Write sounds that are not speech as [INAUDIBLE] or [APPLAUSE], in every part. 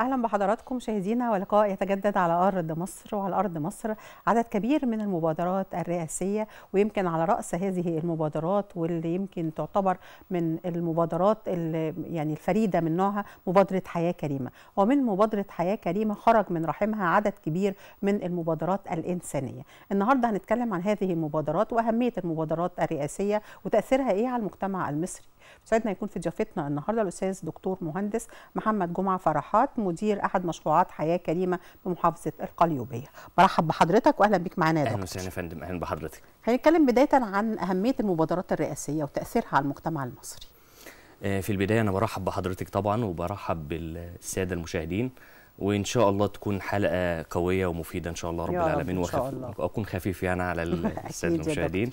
اهلا بحضراتكم مشاهدينا ولقاء يتجدد على ارض مصر وعلى ارض مصر عدد كبير من المبادرات الرئاسيه ويمكن على راس هذه المبادرات واللي يمكن تعتبر من المبادرات اللي يعني الفريده من نوعها مبادره حياه كريمه ومن مبادره حياه كريمه خرج من رحمها عدد كبير من المبادرات الانسانيه النهارده هنتكلم عن هذه المبادرات واهميه المبادرات الرئاسيه وتاثيرها ايه على المجتمع المصري مساعدنا يكون في ضيافتنا النهارده الاستاذ دكتور مهندس محمد جمعه فرحات مدير احد مشروعات حياه كريمه بمحافظه القليوبيه برحب بحضرتك واهلا بيك معانا يا دكتور اهلا وسهلا يا فندم اهلا بحضرتك هنتكلم بدايه عن اهميه المبادرات الرئاسيه وتاثيرها على المجتمع المصري آه، في البدايه انا برحب بحضرتك طبعا وبرحب بالساده المشاهدين وان شاء الله تكون حلقه قويه ومفيده ان شاء الله رب العالمين وخف... اكون خفيف يعني على [LAUGHS] الساده المشاهدين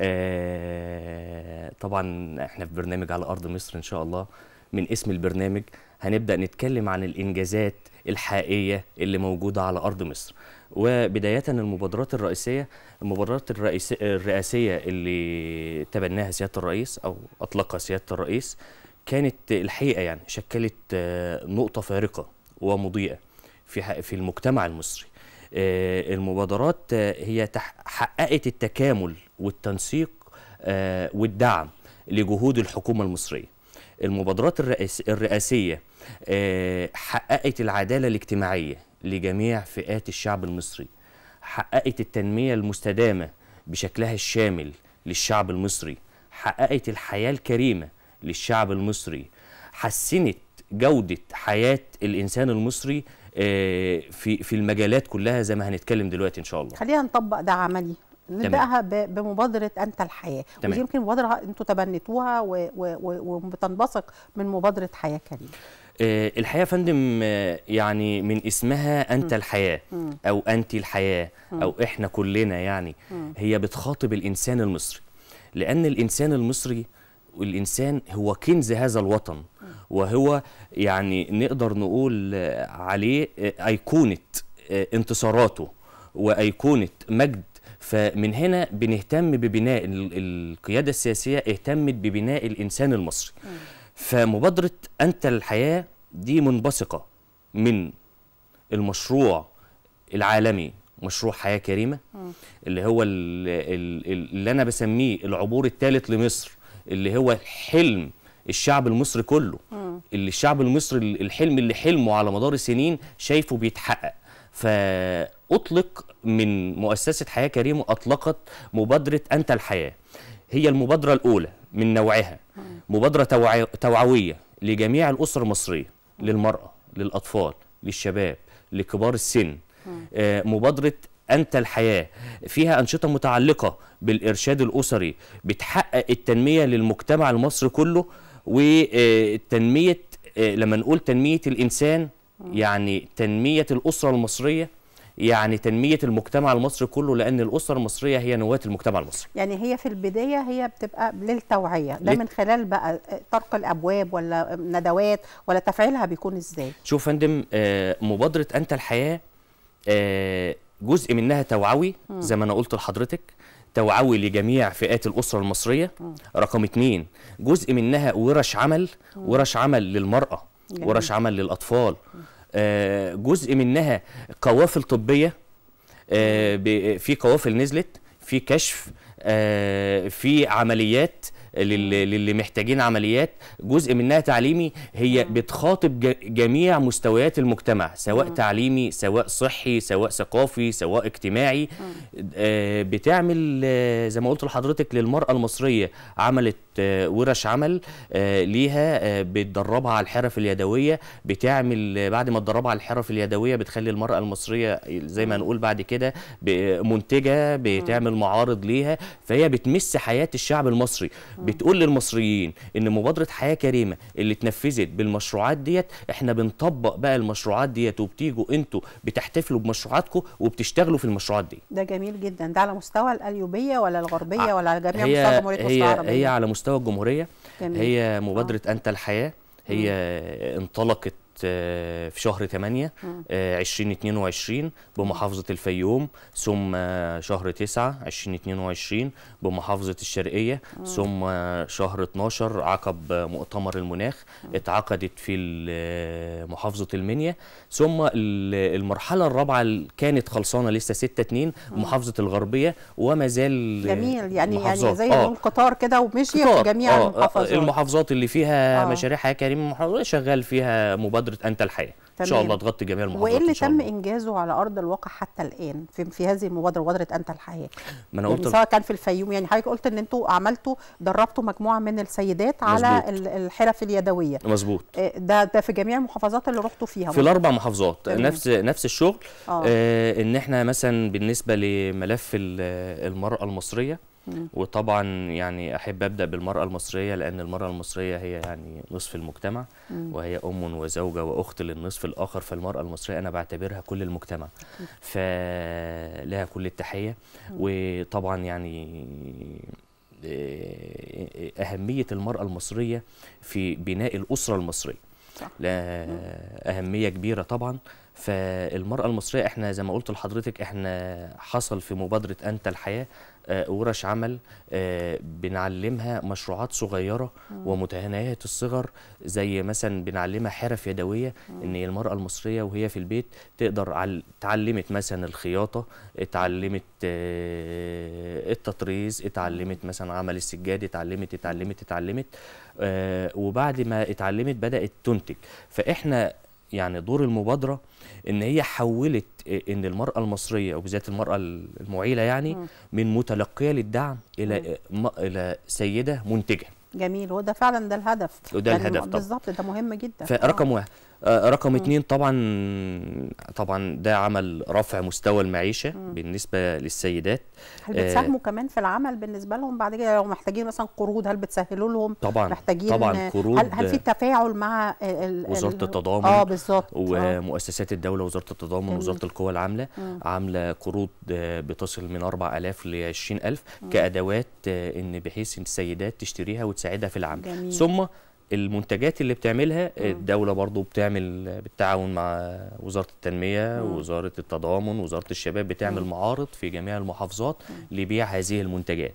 آه طبعا احنا في برنامج على ارض مصر ان شاء الله من اسم البرنامج هنبدا نتكلم عن الانجازات الحقيقيه اللي موجوده على ارض مصر وبدايه المبادرات الرئيسيه المبادرات الرئيسيه الرئاسيه اللي تبناها سياده الرئيس او اطلقها سياده الرئيس كانت الحقيقه يعني شكلت آه، نقطه فارقه ومضيئة في في المجتمع المصري آه، المبادرات آه، هي حققت التكامل والتنسيق آه، والدعم لجهود الحكومة المصرية المبادرات الرئاسية حققت العدالة الاجتماعية لجميع فئات الشعب المصري حققت التنمية المستدامة بشكلها الشامل للشعب المصري حققت الحياة الكريمة للشعب المصري حسنت جوده حياه الانسان المصري آه، في في المجالات كلها زي ما هنتكلم دلوقتي ان شاء الله خلينا نطبق ده عملي نبداها بمبادره انت الحياه تمام. ودي يمكن مبادره انتوا تبنتوها وبتنبثق من مبادره حياه كريمه آه، الحياه يا فندم آه، يعني من اسمها انت الحياه او انت الحياه او احنا كلنا يعني هي بتخاطب الانسان المصري لان الانسان المصري والإنسان هو كنز هذا الوطن وهو يعني نقدر نقول عليه أيقونة آه، انتصاراته وأيقونة مجد فمن هنا بنهتم ببناء القيادة السياسية اهتمت ببناء الإنسان المصري فمبادرة أنت الحياة دي منبثقة من المشروع العالمي مشروع حياة كريمة اللي هو اللي أنا بسميه العبور الثالث لمصر اللي هو حلم الشعب المصري كله مم. اللي الشعب المصري الحلم اللي حلمه على مدار السنين شايفه بيتحقق فأطلق من مؤسسة حياة كريمة أطلقت مبادرة أنت الحياة هي المبادرة الأولى من نوعها مبادرة توعوية لجميع الأسر المصرية للمرأة للأطفال للشباب لكبار السن آه، مبادرة أنت الحياة فيها أنشطة متعلقة بالإرشاد الأسري بتحقق التنمية للمجتمع المصري كله وتنمية آه، لما نقول تنمية الإنسان يعني تنمية الأسرة المصرية يعني تنمية المجتمع المصري كله لأن الأسرة المصرية هي نواة المجتمع المصري يعني هي في البداية هي بتبقى للتوعية ده من خلال بقى آه، طرق الأبواب ولا ندوات ولا تفعيلها بيكون إزاي شوف فندم آه، مبادرة أنت الحياة جزء منها توعوي زي ما انا قلت لحضرتك توعوي لجميع فئات الأسرة المصرية رقم اتنين جزء منها ورش عمل ورش عمل للمرأة ورش عمل للأطفال آه، جزء منها قوافل طبية آه، في قوافل نزلت في كشف آه، في عمليات للي محتاجين عمليات جزء منها تعليمي هي بتخاطب جميع مستويات المجتمع سواء م. تعليمي سواء صحي سواء ثقافي سواء اجتماعي آه، بتعمل آه، زي ما قلت لحضرتك للمرأة المصرية عملت آه، ورش عمل آه، ليها آه، بتدربها على الحرف اليدويه بتعمل بعد ما تدربها على الحرف اليدويه بتخلي المراه المصريه زي ما نقول بعد كده منتجه بتعمل معارض ليها فهي بتمس حياه الشعب المصري بتقول للمصريين ان مبادره حياه كريمه اللي اتنفذت بالمشروعات ديت احنا بنطبق بقى المشروعات ديت وبتيجوا انتوا بتحتفلوا بمشروعاتكم وبتشتغلوا في المشروعات دي ده جميل جدا ده على مستوى القليوبيه ولا الغربيه ولا جميع مستوى جمهوريه مصر العربيه هي على مستوى مستوى الجمهوريه جميل. هي مبادره آه. انت الحياه هي انطلقت آه، في شهر 8 2022 آه، بمحافظة الفيوم ثم آه، شهر 9 2022 بمحافظة الشرقية ثم شهر 12 عقب مؤتمر المناخ اتعقدت في محافظة المنيا ثم المرحلة الرابعة كانت خلصانة لسه 6 2 محافظة الغربية وما زال جميل يعني محافظات. يعني زي آه. قطار كده ومشي في جميع آه. المحافظات المحافظات اللي فيها آه. مشاريع يا كريم شغال فيها مبادرة قدرت أنت الحياة إن شاء الله تغطي جميع المحافظات وإيه اللي تم إنجازه على أرض الواقع حتى الآن في, في هذه المبادرة مبادرة أنت الحياة ما أنا يعني قلت يعني سواء كان في الفيوم يعني حضرتك قلت إن أنتوا عملتوا دربتوا مجموعة من السيدات مزبوط. على الحرف اليدوية مظبوط آه، ده ده في جميع المحافظات اللي رحتوا فيها في الأربع محافظات تمام. نفس نفس الشغل آه. آه إن إحنا مثلا بالنسبة لملف المرأة المصرية وطبعا يعني احب ابدا بالمراه المصريه لان المراه المصريه هي يعني نصف المجتمع وهي ام وزوجه واخت للنصف الاخر فالمراه المصريه انا بعتبرها كل المجتمع فلها كل التحيه وطبعا يعني آه، اهميه المراه المصريه في بناء الاسره المصريه صح. لا أهمية كبيرة طبعا فالمرأة المصرية احنا زي ما قلت لحضرتك احنا حصل في مبادرة أنت الحياة آه، ورش عمل آه، بنعلمها مشروعات صغيره ومتناهيه الصغر زي مثلا بنعلمها حرف يدويه ان المراه المصريه وهي في البيت تقدر اتعلمت مثلا الخياطه اتعلمت آه، التطريز اتعلمت مثلا عمل السجاد اتعلمت اتعلمت اتعلمت وبعد ما اتعلمت بدات تنتج فاحنا يعني دور المبادره ان هي حولت ان المراه المصريه وبالذات المراه المعيله يعني من متلقيه للدعم الى الى سيده منتجه جميل وده فعلا ده الهدف وده الهدف بالظبط ده مهم جدا فرقم آه. واحد آه، رقم اتنين طبعا طبعا ده عمل رفع مستوى المعيشه بالنسبه للسيدات هل بتساهموا آه كمان في العمل بالنسبه لهم بعد كده لو محتاجين مثلا قروض هل بتسهلوا لهم طبعا محتاجين طبعا قروض هل, هل في تفاعل مع وزاره التضامن اه بالظبط آه. ومؤسسات الدوله وزاره التضامن وزاره القوى العامله عامله قروض آه، بتصل من 4000 ل 20000 كادوات ان بحيث السيدات تشتريها وتساعدها في العمل جميل. ثم المنتجات اللي بتعملها الدولة برضو بتعمل بالتعاون مع وزارة التنمية ووزارة التضامن ووزارة الشباب بتعمل معارض في جميع المحافظات لبيع هذه المنتجات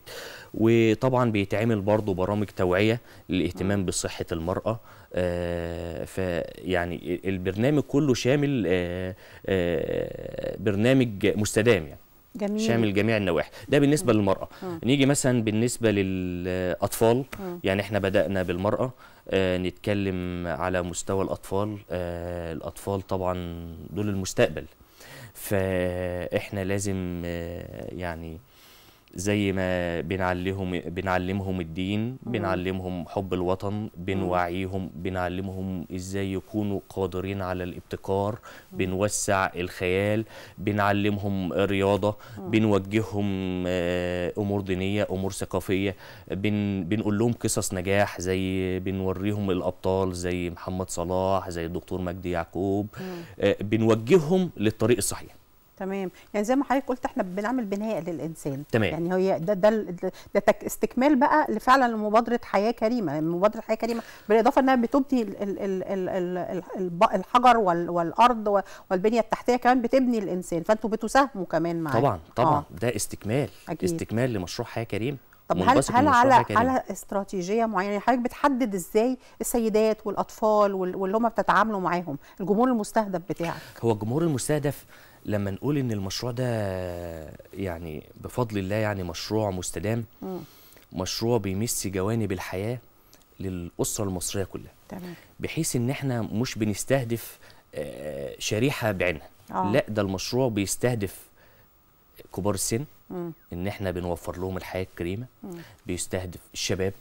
وطبعا بيتعمل برضو برامج توعية للاهتمام بصحة المرأة آه فيعني البرنامج كله شامل آه آه برنامج مستدام يعني جميل. شامل جميع النواحي ده بالنسبه للمراه مم. نيجي مثلا بالنسبه للاطفال مم. يعني احنا بدانا بالمراه آه نتكلم على مستوى الاطفال آه الاطفال طبعا دول المستقبل فاحنا لازم آه يعني زي ما بنعلمهم بنعلمهم الدين بنعلمهم حب الوطن بنوعيهم بنعلمهم ازاي يكونوا قادرين على الابتكار بنوسع الخيال بنعلمهم رياضه بنوجههم آه، امور دينيه امور ثقافيه بن بنقول لهم قصص نجاح زي بنوريهم الابطال زي محمد صلاح زي الدكتور مجدي يعقوب آه، بنوجههم للطريق الصحيح تمام يعني زي ما حضرتك قلت احنا بنعمل بناء للانسان تمام يعني هي ده ده ده تك استكمال بقى لفعلا لمبادره حياه كريمه يعني مبادره حياه كريمه بالاضافه انها بتبني الحجر والارض والبنيه التحتيه كمان بتبني الانسان فانتوا بتساهموا كمان معاه طبعا طبعا آه. ده استكمال أكيد. استكمال لمشروع حياه كريمه طب هل هل على على استراتيجيه معينه يعني حضرتك بتحدد ازاي السيدات والاطفال واللي هم بتتعاملوا معاهم الجمهور المستهدف بتاعك هو الجمهور المستهدف لما نقول ان المشروع ده يعني بفضل الله يعني مشروع مستدام مشروع بيمس جوانب الحياه للاسره المصريه كلها تمام بحيث ان احنا مش بنستهدف آه، شريحه بعينها آه. لا ده المشروع بيستهدف كبار السن ان احنا بنوفر لهم الحياه الكريمه بيستهدف الشباب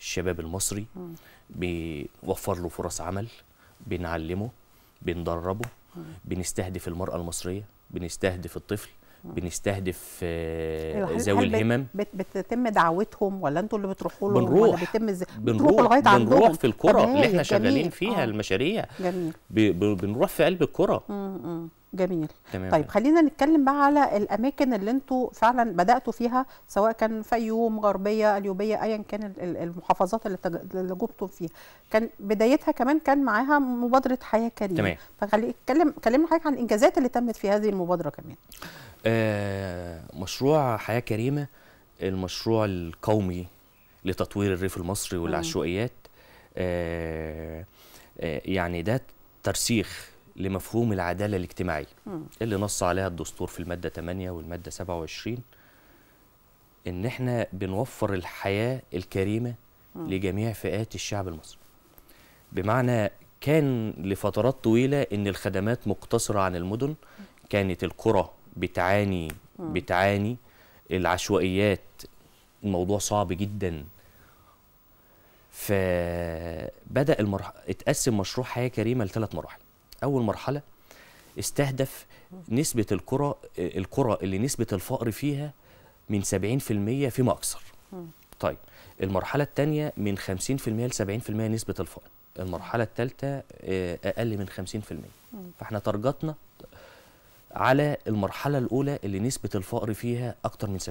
الشباب المصري بيوفر له فرص عمل بنعلمه بندربه بنستهدف المرأة المصرية بنستهدف الطفل آه. بنستهدف آه، أيوة ذوي الهمم بت بتتم دعوتهم ولا انتوا اللي بتروحوا لهم بنروح ولا بيتم ز... بنروح لغايه عندهم بنروح في القرى اللي احنا جميل. شغالين فيها آه. المشاريع جميل. بنروح في قلب القرى جميل تمام طيب خلينا نتكلم بقى على الاماكن اللي انتوا فعلا بداتوا فيها سواء كان فيوم غربيه اليوبيه ايا كان المحافظات اللي اللي فيها كان بدايتها كمان كان معاها مبادره حياه كريمه تمام فخلي اتكلم كلمنا حضرتك عن الانجازات اللي تمت في هذه المبادره كمان آه مشروع حياه كريمه المشروع القومي لتطوير الريف المصري والعشوائيات آه آه يعني ده ترسيخ لمفهوم العدالة الاجتماعية اللي نص عليها الدستور في المادة 8 والمادة 27 إن إحنا بنوفر الحياة الكريمة لجميع فئات الشعب المصري بمعنى كان لفترات طويلة إن الخدمات مقتصرة عن المدن كانت القرى بتعاني بتعاني العشوائيات الموضوع صعب جدا فبدأ المرح... اتقسم مشروع حياة كريمة لثلاث مراحل اول مرحله استهدف نسبه الكره الكره اللي نسبه الفقر فيها من 70% فيما اكثر طيب المرحله الثانيه من 50% ل 70% نسبه الفقر المرحله الثالثه آه، اقل من 50% فاحنا ترجتنا على المرحله الاولى اللي نسبه الفقر فيها اكتر من 70%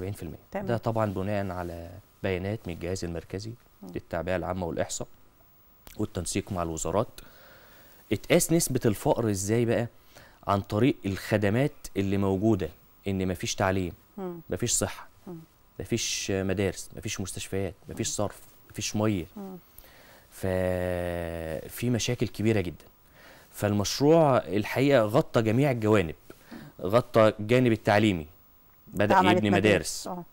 تمام. ده طبعا بناء على بيانات من الجهاز المركزي للتعبئه العامه والاحصاء والتنسيق مع الوزارات اتقاس نسبه الفقر ازاي بقى عن طريق الخدمات اللي موجوده ان مفيش تعليم مفيش صحه مفيش مدارس مفيش مستشفيات مفيش صرف مفيش ميه ففي مشاكل كبيره جدا فالمشروع الحقيقه غطى جميع الجوانب غطى الجانب التعليمي بدا يبني مدارس, مدارس. اه.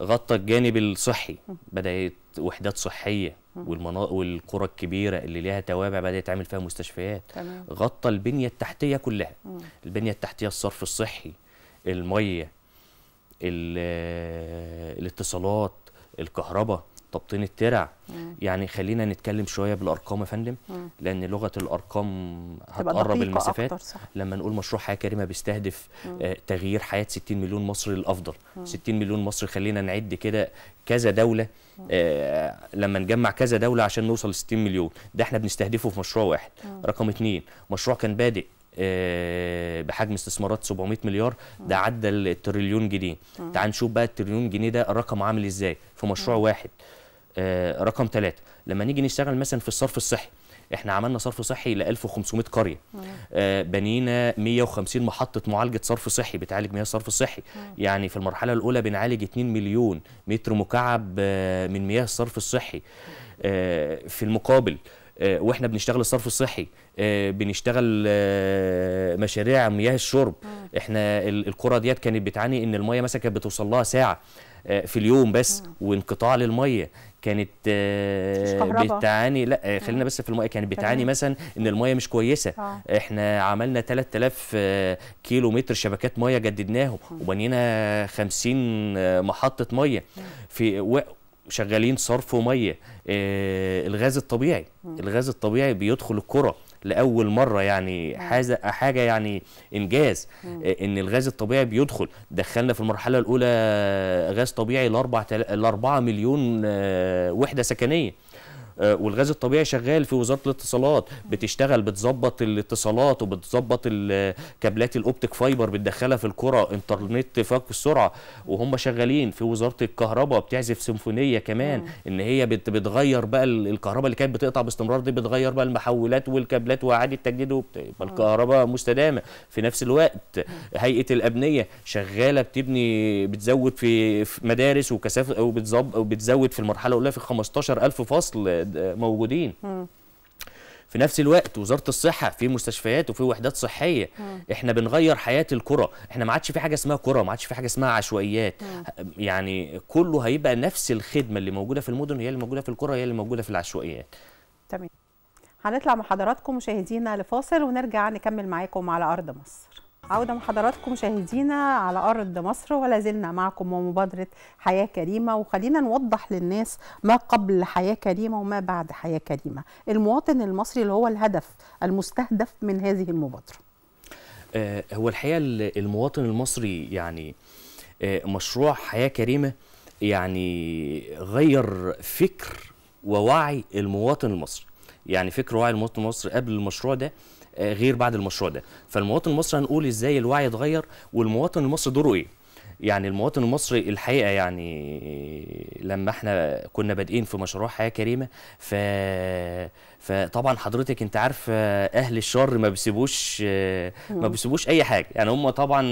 غطى الجانب الصحي بدات وحدات صحيه والمناطق والقرى الكبيره اللي ليها توابع بدات تعمل فيها مستشفيات تمام. غطى البنيه التحتيه كلها مم. البنيه التحتيه الصرف الصحي الميه الاتصالات الكهرباء تبطين الترع مم. يعني خلينا نتكلم شويه بالارقام يا فندم لان لغه الارقام هتقرب المسافات صح. لما نقول مشروع حياه كريمه بيستهدف آه تغيير حياه 60 مليون مصري للافضل 60 مليون مصري خلينا نعد كده كذا دوله آه لما نجمع كذا دوله عشان نوصل ل 60 مليون ده احنا بنستهدفه في مشروع واحد مم. رقم اثنين مشروع كان بادئ آه، بحجم استثمارات 700 مليار ده عدى التريليون جنيه تعال نشوف بقى التريليون جنيه ده الرقم عامل ازاي في مشروع واحد آه، رقم ثلاثة لما نيجي نشتغل مثلا في الصرف الصحي احنا عملنا صرف صحي ل 1500 قريه آه بنينا 150 محطه معالجه صرف صحي بتعالج مياه الصرف الصحي مم. يعني في المرحله الاولى بنعالج 2 مليون متر مكعب آه من مياه الصرف الصحي آه في المقابل آه واحنا بنشتغل الصرف الصحي آه بنشتغل آه مشاريع مياه الشرب مم. احنا القرى ديت كانت بتعاني ان المياه مثلا كانت بتوصل لها ساعه آه، في اليوم بس وانقطاع للميه كانت آه، بتعاني لا آه، خلينا اه. بس في المايه كانت بتعاني مثلا ان المايه مش كويسه آه. احنا عملنا 3000 كيلو متر شبكات مايه جددناهم وبنينا 50 محطه مايه في و... شغالين صرف ميه الغاز الطبيعي الغاز الطبيعي بيدخل الكره لاول مره يعني حاجه حاجه يعني انجاز آه، ان الغاز الطبيعي بيدخل دخلنا في المرحله الاولى غاز طبيعي ل 4 مليون آه، وحده سكنيه آه، والغاز الطبيعي شغال في وزاره الاتصالات بتشتغل بتظبط الاتصالات وبتظبط كابلات الاوبتيك فايبر بتدخلها في الكره انترنت فك السرعه وهم شغالين في وزاره الكهرباء بتعزف سيمفونيه كمان ان هي بتغير بقى الكهرباء اللي كانت بتقطع باستمرار دي بتغير بقى المحولات والكابلات واعاده تجديد يبقى الكهرباء مستدامه في نفس الوقت هيئه الابنيه شغاله بتبني بتزود في مدارس وكثافه وبتزود في المرحله الاولى في 15000 فصل آه، موجودين في نفس الوقت وزاره الصحه في مستشفيات وفي وحدات صحيه مم. احنا بنغير حياه الكره احنا ما عادش في حاجه اسمها كره ما عادش في حاجه اسمها عشوائيات مم. آه، يعني كله هيبقى نفس الخدمه اللي موجوده في المدن هي اللي موجوده في الكره هي اللي موجوده في العشوائيات تمام هنطلع مع حضراتكم مشاهدينا لفاصل ونرجع نكمل معاكم على ارض مصر عودة مع حضراتكم مشاهدينا على أرض مصر ولا زلنا معكم ومبادرة حياة كريمة وخلينا نوضح للناس ما قبل حياة كريمة وما بعد حياة كريمة المواطن المصري اللي هو الهدف المستهدف من هذه المبادرة آه، هو الحقيقة المواطن المصري يعني آه، مشروع حياة كريمة يعني غير فكر ووعي المواطن المصري يعني فكر وعي المواطن المصري قبل المشروع ده آه، غير بعد المشروع ده فالمواطن المصري هنقول ازاي الوعي اتغير والمواطن المصري دوره ايه يعني المواطن المصري الحقيقه يعني لما احنا كنا بادئين في مشروع حياه كريمه ف فطبعا حضرتك انت عارفه آه، اهل الشر ما بيسيبوش آه، ما نعم. بيسيبوش اي حاجه يعني هم طبعا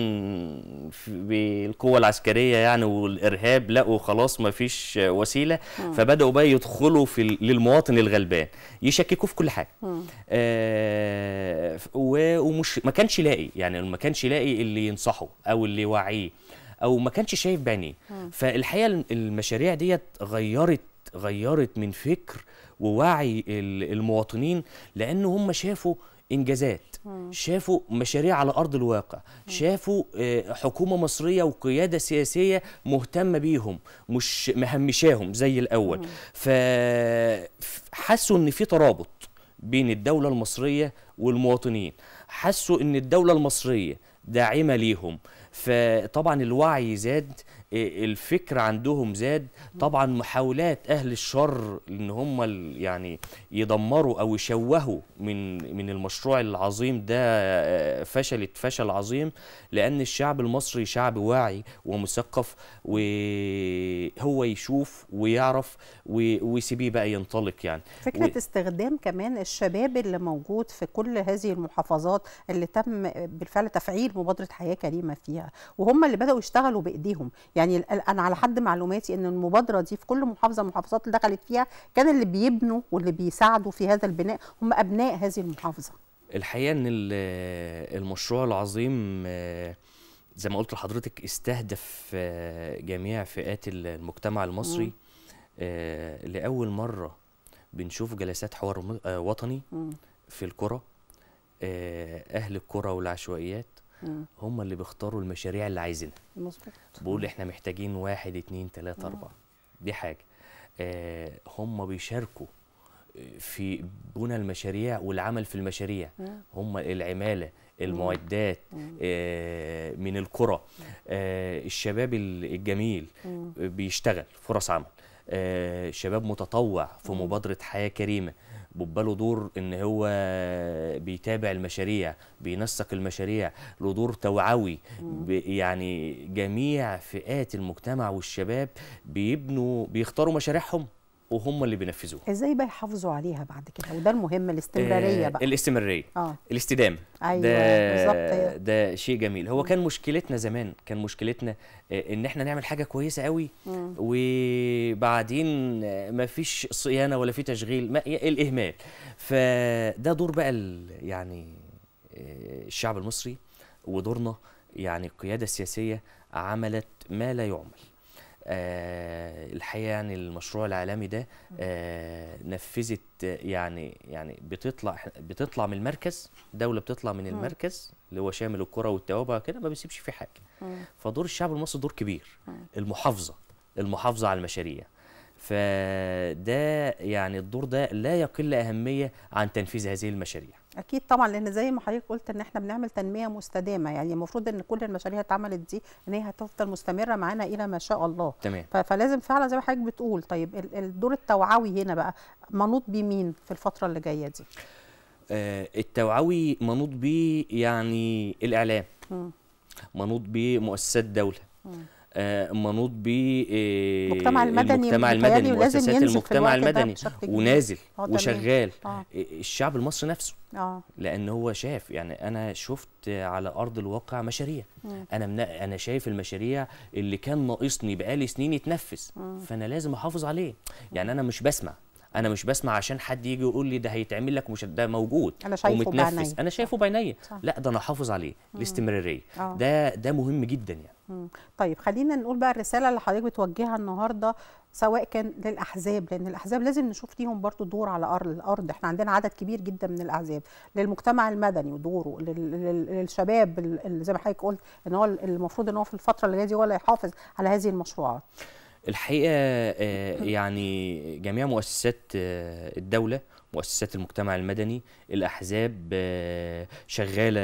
بالقوه العسكريه يعني والارهاب لقوا خلاص ما فيش وسيله نعم. فبداوا بقى يدخلوا في للمواطن الغلبان يشككوه في كل حاجه نعم. آه ومش ما كانش لاقي يعني ما كانش لاقي اللي ينصحه او اللي يوعيه او ما كانش شايف بعينيه فالحقيقه المشاريع ديت غيرت غيرت من فكر ووعي المواطنين لان هم شافوا انجازات شافوا مشاريع على ارض الواقع شافوا آه، حكومه مصريه وقياده سياسيه مهتمه بيهم مش مهمشاهم زي الاول فحسوا ان في ترابط بين الدوله المصريه والمواطنين حسوا ان الدوله المصريه داعمه ليهم فطبعا الوعي زاد إيه، الفكر عندهم زاد طبعا محاولات اهل الشر ان هم يعني يدمروا او يشوهوا من من المشروع العظيم ده آه، فشلت فشل عظيم لان الشعب المصري شعب واعي ومثقف وهو يشوف ويعرف ويسيبيه بقى ينطلق يعني فكره و... استخدام كمان الشباب اللي موجود في كل هذه المحافظات اللي تم بالفعل تفعيل مبادره حياه كريمه فيها وهم اللي بداوا يشتغلوا بايديهم يعني يعني انا على حد معلوماتي ان المبادره دي في كل محافظه من المحافظات اللي دخلت فيها كان اللي بيبنوا واللي بيساعدوا في هذا البناء هم ابناء هذه المحافظه الحقيقه ان المشروع العظيم آه، زي ما قلت لحضرتك استهدف آه، جميع فئات المجتمع المصري آه، لاول مره بنشوف جلسات حوار وطني في الكره اهل الكره والعشوائيات آه. هم اللي بيختاروا المشاريع اللي عايزينها مظبوط بقول احنا محتاجين واحد اتنين تلاته آه. اربعه دي حاجه آه هم بيشاركوا آه، في بنى المشاريع والعمل في المشاريع هم العماله المعدات آه من القرى آه الشباب الجميل بيشتغل فرص عمل شباب متطوع في مبادره حياه كريمه بيبقى له دور ان هو بيتابع المشاريع بينسق المشاريع له دور توعوي يعني جميع فئات المجتمع والشباب بيبنوا بيختاروا مشاريعهم وهم اللي بينفذوها ازاي بقى يحافظوا عليها بعد كده وده المهم الاستمراريه آه بقى الاستمراريه اه الاستدامه ايوه بالظبط ده شيء جميل هو م. كان مشكلتنا زمان كان مشكلتنا آه، ان احنا نعمل حاجه كويسه قوي م. وبعدين آه، ما فيش صيانه ولا في تشغيل ما الاهمال فده دور بقى يعني آه، الشعب المصري ودورنا يعني القياده السياسيه عملت ما لا يعمل آه، الحقيقه يعني المشروع العالمي ده آه، نفذت يعني يعني بتطلع بتطلع من المركز دوله بتطلع من المركز اللي هو شامل الكره والتوابع كده ما بيسيبش فيه حاجه فدور الشعب المصري دور كبير المحافظه المحافظه على المشاريع فده يعني الدور ده لا يقل اهميه عن تنفيذ هذه المشاريع اكيد طبعا لان زي ما حضرتك قلت ان احنا بنعمل تنميه مستدامه يعني المفروض ان كل المشاريع اللي اتعملت دي ان هي هتفضل مستمره معانا الى ما شاء الله تمام فلازم فعلا زي ما حضرتك بتقول طيب الدور التوعوي هنا بقى منوط بمين في الفتره اللي جايه دي آه التوعوي منوط بيه يعني الاعلام منوط بمؤسسات دوله آه، منوط ب المجتمع آه، المدني المجتمع المدني ومؤسسات المجتمع المدني ونازل اه، وشغال آه. الشعب المصري نفسه آه. لان هو شاف يعني انا شفت على ارض الواقع مشاريع انا من... انا شايف المشاريع اللي كان ناقصني بقالي سنين يتنفذ مم. فانا لازم احافظ عليه يعني انا مش بسمع انا مش بسمع عشان حد يجي يقول لي ده هيتعمل لك مش ده موجود انا شايفه ومتنفس انا شايفه بعينيا لا ده انا احافظ عليه الاستمراريه آه. ده ده مهم جدا يعني طيب خلينا نقول بقى الرساله اللي حضرتك بتوجهها النهارده سواء كان للاحزاب لان الاحزاب لازم نشوف ليهم برضو دور على الارض احنا عندنا عدد كبير جدا من الاحزاب للمجتمع المدني ودوره للشباب اللي زي ما حضرتك قلت ان هو المفروض ان هو في الفتره اللي جايه دي هو اللي يحافظ على هذه المشروعات الحقيقه آه، يعني جميع مؤسسات آه، الدوله مؤسسات المجتمع المدني الاحزاب آه، شغاله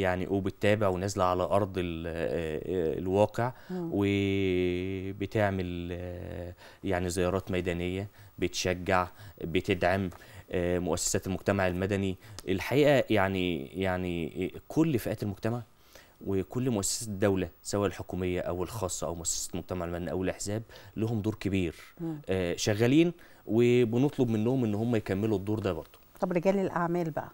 يعني وبتتابع ونازله على ارض الواقع وبتعمل يعني زيارات ميدانيه بتشجع بتدعم مؤسسات المجتمع المدني الحقيقه يعني يعني كل فئات المجتمع وكل مؤسسات الدوله سواء الحكوميه او الخاصه او مؤسسه المجتمع المدني او الاحزاب لهم دور كبير آه شغالين وبنطلب منهم ان هم يكملوا الدور ده برضه طب رجال الاعمال بقى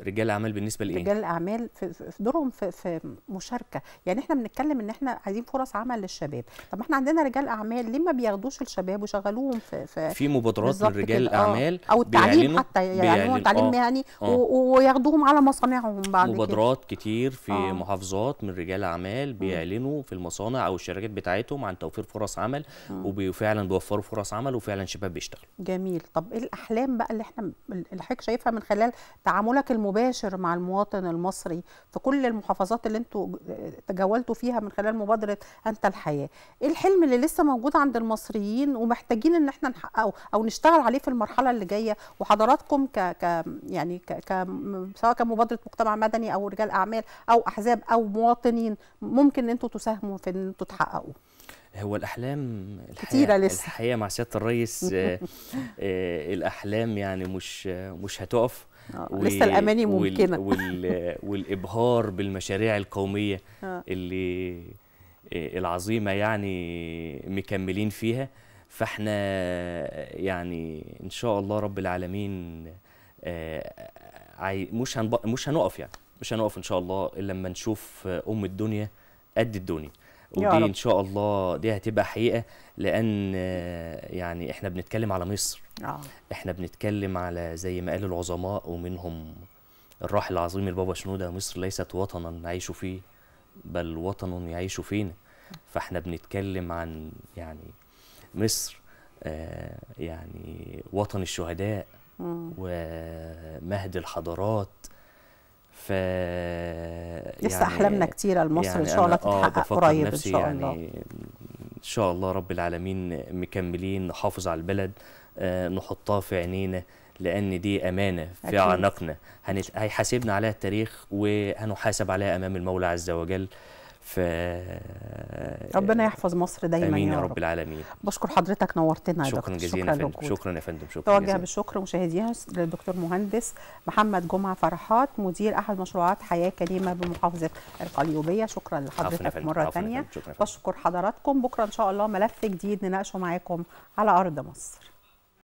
رجال الاعمال بالنسبه لايه رجال الاعمال في دورهم في, في مشاركه يعني احنا بنتكلم ان احنا عايزين فرص عمل للشباب طب احنا عندنا رجال اعمال ليه ما بياخدوش الشباب ويشغلوهم في في, في مبادرات لرجال الاعمال آه. او التعليم حتى يعني تعليم آه. مهني يعني، آه. وياخدوهم على مصانعهم بعد مبادرات كده. كتير في آه. محافظات من رجال اعمال بيعلنوا في المصانع او الشركات بتاعتهم عن توفير فرص عمل وفعلا بيوفروا فرص عمل وفعلا شباب بيشتغلوا جميل طب ايه الاحلام بقى اللي احنا الحضرتك شايفها من خلال تعاملك الم مباشر مع المواطن المصري في كل المحافظات اللي انتوا تجولتوا فيها من خلال مبادره انت الحياه ايه الحلم اللي لسه موجود عند المصريين ومحتاجين ان احنا نحققه او نشتغل عليه في المرحله اللي جايه وحضراتكم ك, يعني ك, سواء كمبادره مجتمع مدني او رجال اعمال او احزاب او مواطنين ممكن ان انتوا تساهموا في ان انتوا تحققوا هو الاحلام كتيرة لسه الحقيقه مع سياده الرئيس آه، آه، الاحلام يعني مش آه، مش هتقف آه، و... لسه الاماني ممكنه وال... [LAUGHS] وال... والابهار بالمشاريع القوميه آه. اللي آه، العظيمه يعني مكملين فيها فاحنا يعني ان شاء الله رب العالمين مش هنب... مش هنقف يعني مش هنقف ان شاء الله الا لما نشوف ام الدنيا قد الدنيا ودي ان شاء الله دي هتبقى حقيقه لان يعني احنا بنتكلم على مصر آه. احنا بنتكلم على زي ما قال العظماء ومنهم الراحل العظيم البابا شنوده مصر ليست وطنا نعيش فيه بل وطن يعيش فينا فاحنا بنتكلم عن يعني مصر آه، يعني وطن الشهداء ومهد الحضارات ف لسه يعني احلامنا كتيره لمصر يعني ان شاء الله تتحقق آه، قريب ان شاء يعني الله يعني ان شاء الله رب العالمين مكملين نحافظ على البلد آه نحطها في عينينا لان دي امانه في اعناقنا هيحاسبنا عليها التاريخ وهنحاسب عليها امام المولى عز وجل ف ربنا يحفظ مصر دايما امين يا رب, رب العالمين بشكر حضرتك نورتنا يا شكرا دكتور جزيلا شكرا فندم شكرا يا فندم شكرا توجه بالشكر مشاهدينا للدكتور مهندس محمد جمعه فرحات مدير احد مشروعات حياه كريمه بمحافظه القليوبيه شكرا لحضرتك مره ثانيه بشكر حضراتكم بكره ان شاء الله ملف جديد نناقشه معاكم على ارض مصر